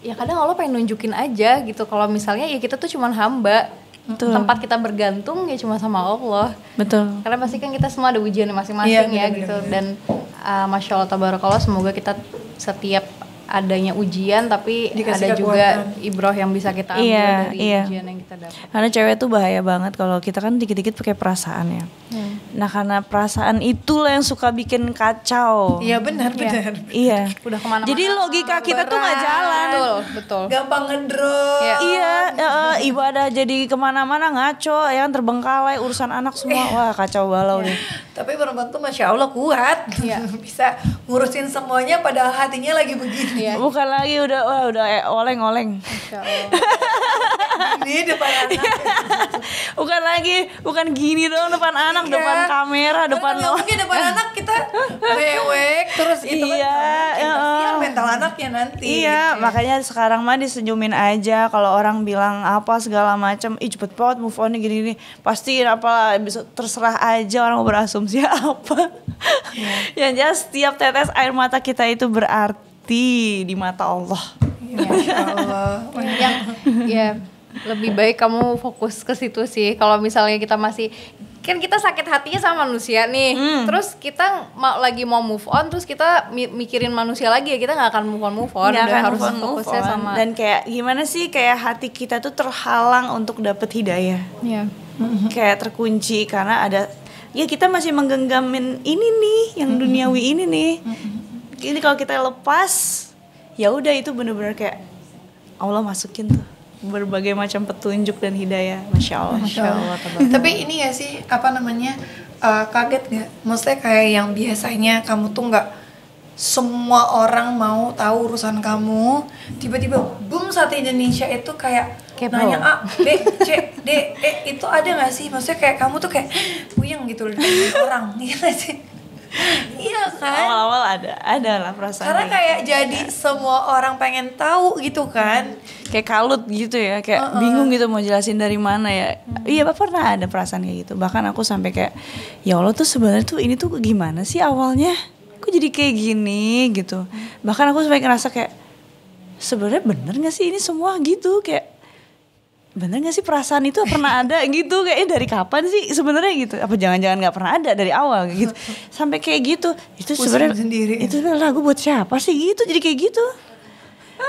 ya kadang Allah pengen nunjukin aja gitu kalau misalnya ya kita tuh cuma hamba Betul. tempat kita bergantung ya cuma sama Allah betul karena pasti kan kita semua ada ujian masing-masing iya, ya, ya gitu dan uh, masya Allah tabarakallah semoga kita setiap adanya ujian tapi Dikasih ada juga ibroh yang bisa kita ambil iya, dari iya. ujian yang kita dapat. Karena cewek tuh bahaya banget kalau kita kan dikit-dikit pakai perasaan ya. Hmm. Nah karena perasaan itulah yang suka bikin kacau. Iya benar iya. benar. Iya. Udah kemana Jadi logika kita tuh nggak jalan. Betul betul. Gampang ngedrop. Iya. iya uh, ibadah jadi kemana-mana ngaco, yang kan, terbengkalai urusan anak semua. Iya. Wah kacau balau nih. Tapi perempuan tuh masya Allah kuat. Iya. bisa ngurusin semuanya padahal hatinya lagi begini ya. Bukan lagi udah wah udah oleng-oleng. Ini depan anak. bukan lagi, bukan gini dong depan anak, iya. depan kamera, depan kan mungkin depan anak kita bewek terus itu iya, kan. Iya, Uh, mental anaknya nanti. Gitu ya. Iya, gitu. makanya sekarang mah disenyumin aja kalau orang bilang apa segala macam, ih cepet banget move on gini-gini. Pasti apa bisa terserah aja orang berasumsi apa. Yeah. Yang jelas setiap tetes air mata kita itu berarti berarti di mata Allah. Ya Allah. yang ya lebih baik kamu fokus ke situ sih. Kalau misalnya kita masih kan kita sakit hatinya sama manusia nih hmm. terus kita mau lagi mau move on terus kita mikirin manusia lagi ya kita nggak akan move on move on gak harus fokusnya sama dan kayak gimana sih kayak hati kita tuh terhalang untuk dapet hidayah ya. kayak terkunci karena ada ya kita masih menggenggamin ini nih yang hmm. duniawi ini nih hmm ini kalau kita lepas ya udah itu bener-bener kayak Allah masukin tuh berbagai macam petunjuk dan hidayah masya Allah masya Allah, tapi ini ya sih apa namanya uh, kaget nggak? maksudnya kayak yang biasanya kamu tuh nggak semua orang mau tahu urusan kamu tiba-tiba boom satu Indonesia itu kayak Kepo. nanya A, B, C, D, E itu ada nggak sih maksudnya kayak kamu tuh kayak puyeng gitu loh orang gitu sih iya kan awal-awal ada ada lah perasaan karena kayak gitu. jadi semua orang pengen tahu gitu kan kayak kalut gitu ya kayak uh -uh. bingung gitu mau jelasin dari mana ya hmm. iya bapak pernah ada perasaan kayak gitu bahkan aku sampai kayak ya allah tuh sebenarnya tuh ini tuh gimana sih awalnya kok jadi kayak gini gitu hmm. bahkan aku sampai ngerasa kayak sebenarnya bener gak sih ini semua gitu kayak bener gak sih perasaan itu pernah ada gitu kayaknya dari kapan sih sebenarnya gitu apa jangan-jangan nggak pernah ada dari awal gitu sampai kayak gitu itu sebenarnya itu lagu buat siapa sih gitu jadi kayak gitu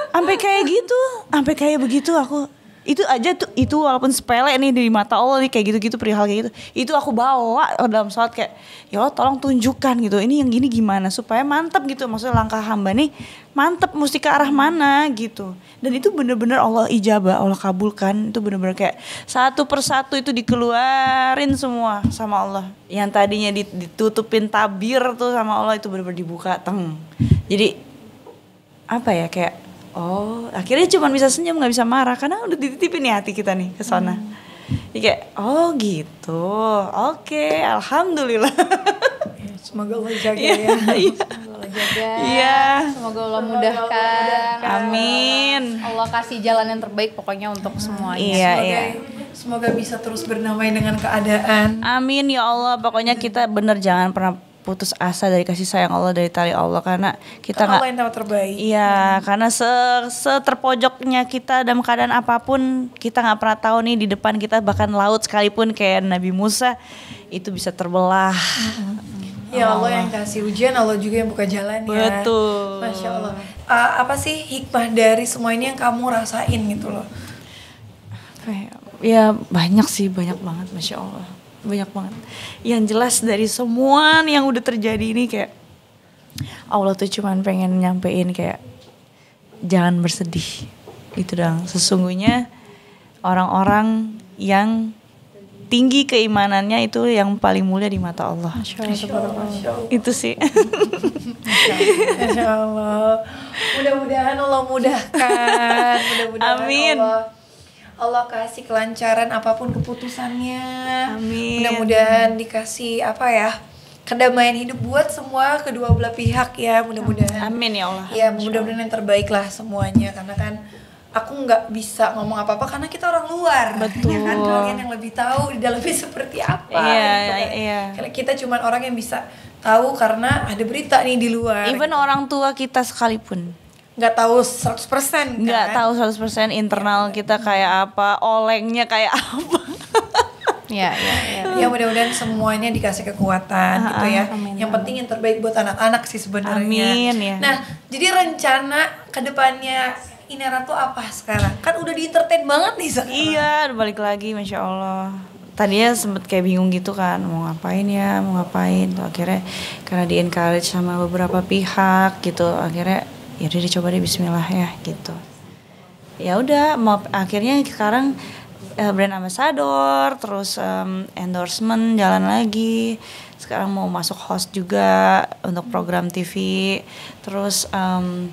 sampai kayak gitu sampai kayak begitu aku itu aja tuh itu walaupun sepele nih di mata Allah nih kayak gitu-gitu perihal kayak gitu itu aku bawa dalam sholat kayak ya Allah tolong tunjukkan gitu ini yang gini gimana supaya mantep gitu maksudnya langkah hamba nih mantep mesti ke arah mana gitu dan itu bener-bener Allah ijabah Allah kabulkan itu bener-bener kayak satu persatu itu dikeluarin semua sama Allah yang tadinya ditutupin tabir tuh sama Allah itu bener-bener dibuka teng jadi apa ya kayak oh akhirnya cuma bisa senyum nggak bisa marah karena udah dititipin nih hati kita nih ke sana hmm. kayak oh gitu oke okay, alhamdulillah semoga Allah jaga ya, Semoga Allah jaga iya, ya. Iya. Iya. semoga Allah mudahkan amin Allah kasih jalan yang terbaik pokoknya untuk hmm. semuanya iya, semoga iya. Semoga bisa terus bernamai dengan keadaan. Amin ya Allah. Pokoknya kita bener jangan pernah putus asa dari kasih sayang Allah dari tali Allah karena kita nggak yang terbaik iya hmm. karena se, se terpojoknya kita dalam keadaan apapun kita nggak pernah tahu nih di depan kita bahkan laut sekalipun kayak Nabi Musa itu bisa terbelah hmm. Ya Allah, yang kasih ujian, Allah juga yang buka jalan Betul. ya. Betul. Masya Allah. Uh, apa sih hikmah dari semua ini yang kamu rasain gitu loh? Ya banyak sih, banyak banget, masya Allah banyak banget yang jelas dari semua yang udah terjadi ini kayak Allah tuh cuman pengen nyampein kayak jangan bersedih itu dong sesungguhnya orang-orang yang tinggi keimanannya itu yang paling mulia di mata Allah. Itu sih. Masya Mudah-mudahan Allah mudahkan. mudah Amin. Allah Allah kasih kelancaran apapun keputusannya. Amin. Mudah-mudahan dikasih apa ya? kedamaian hidup buat semua kedua belah pihak ya mudah-mudahan amin ya Allah ya mudah-mudahan yang terbaik lah semuanya karena kan aku nggak bisa ngomong apa-apa karena kita orang luar betul ya kan kalian yang lebih tahu di dalamnya seperti apa iya gitu iya, kan? Iya. kita cuma orang yang bisa tahu karena ada berita nih di luar even orang tua kita sekalipun nggak tahu 100% kan? Nggak tahu 100% internal iya. kita kayak apa, olengnya kayak apa. ya, ya, ya. ya mudah-mudahan semuanya dikasih kekuatan uh, gitu ya. Amin, yang amin. penting yang terbaik buat anak-anak sih sebenarnya. Amin ya. Nah, jadi rencana kedepannya Inara tuh apa sekarang? Kan udah di entertain banget nih sekarang. Iya, udah balik lagi, masya Allah tadinya sempet kayak bingung gitu kan mau ngapain ya mau ngapain tuh akhirnya karena di encourage sama beberapa pihak gitu akhirnya ya udah coba deh Bismillah ya gitu ya udah mau akhirnya sekarang eh, brand ambassador terus um, endorsement jalan lagi sekarang mau masuk host juga untuk program TV terus um,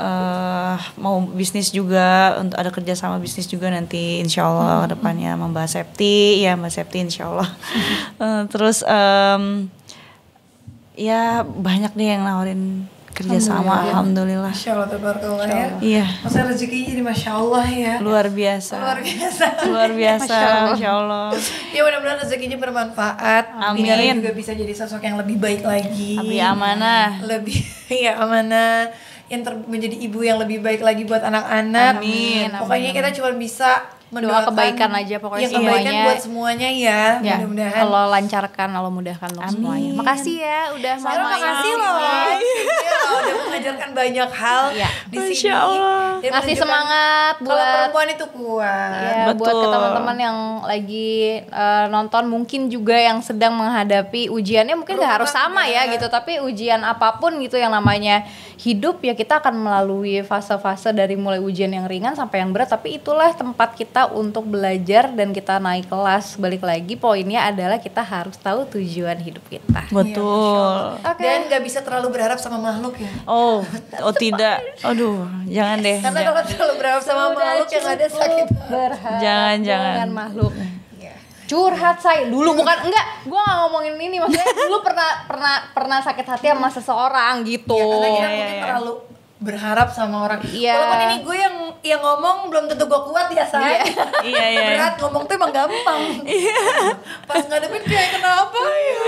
uh, mau bisnis juga untuk ada kerja sama bisnis juga nanti insya Allah hmm. depannya membahas safety ya mbak safety iya, insya Allah eh, terus um, ya banyak deh yang nawarin kerja sama alhamdulillah. Masya Allah tabarakallah ya. Iya. Masa rezekinya jadi masya Allah ya. Luar biasa. Luar biasa. Luar biasa. masya Allah. ya benar-benar rezekinya bermanfaat. Amin. Biar juga bisa jadi sosok yang lebih baik lagi. Lebih amanah. Lebih ya amanah yang ter menjadi ibu yang lebih baik lagi buat anak-anak. Amin. Pokoknya amin. kita cuma bisa mendoakan, kebaikan aja pokoknya ya, semuanya. buat semuanya ya. ya. Mudah-mudahan Allah lancarkan, kalau mudahkan untuk semuanya. Makasih ya udah mau Makasih loh. ya, udah mengajarkan banyak hal ya. di sini. Masya Allah. semangat buat kalau perempuan itu kuat. Ya, Betul. buat ke teman-teman yang lagi uh, nonton mungkin juga yang sedang menghadapi ujiannya mungkin nggak harus sama ya gitu, tapi ujian apapun gitu yang namanya hidup ya kita akan melalui fase-fase dari mulai ujian yang ringan sampai yang berat, tapi itulah tempat kita kita untuk belajar dan kita naik kelas balik lagi poinnya adalah kita harus tahu tujuan hidup kita iya, betul ya, okay. dan nggak bisa terlalu berharap sama makhluk ya oh oh tidak aduh jangan deh karena kalau terlalu berharap sama Sudah makhluk yang ada sakit berharap jangan jangan dengan makhluk iya. curhat saya dulu bukan enggak gue gak ngomongin ini maksudnya dulu pernah pernah pernah sakit hati sama seseorang gitu ya, karena kita ya, mungkin ya. terlalu berharap sama orang. Iya. Yeah. Walaupun ini gue yang yang ngomong belum tentu gue kuat ya saya. Iya, iya iya. Berat ngomong tuh emang gampang. Iya. Pas ngadepin kayak kenapa ya?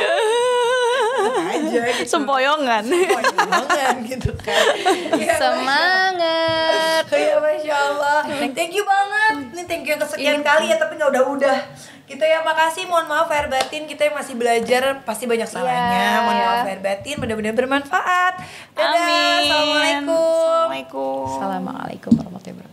aja gitu. Sempoyongan. Sempoyongan gitu kan. Iya, iya, ya, Semangat. Ya masya Allah. Thank you banget. Ini thank you kesekian kali ya tapi nggak udah udah. Gitu ya, makasih. Mohon maaf fair batin kita yang masih belajar pasti banyak iya, salahnya. Yeah. Mohon iya. maaf fair batin, mudah-mudahan bermanfaat. Dadah. Amin. Assalamualaikum. Assalamualaikum. Assalamualaikum warahmatullahi wabarakatuh.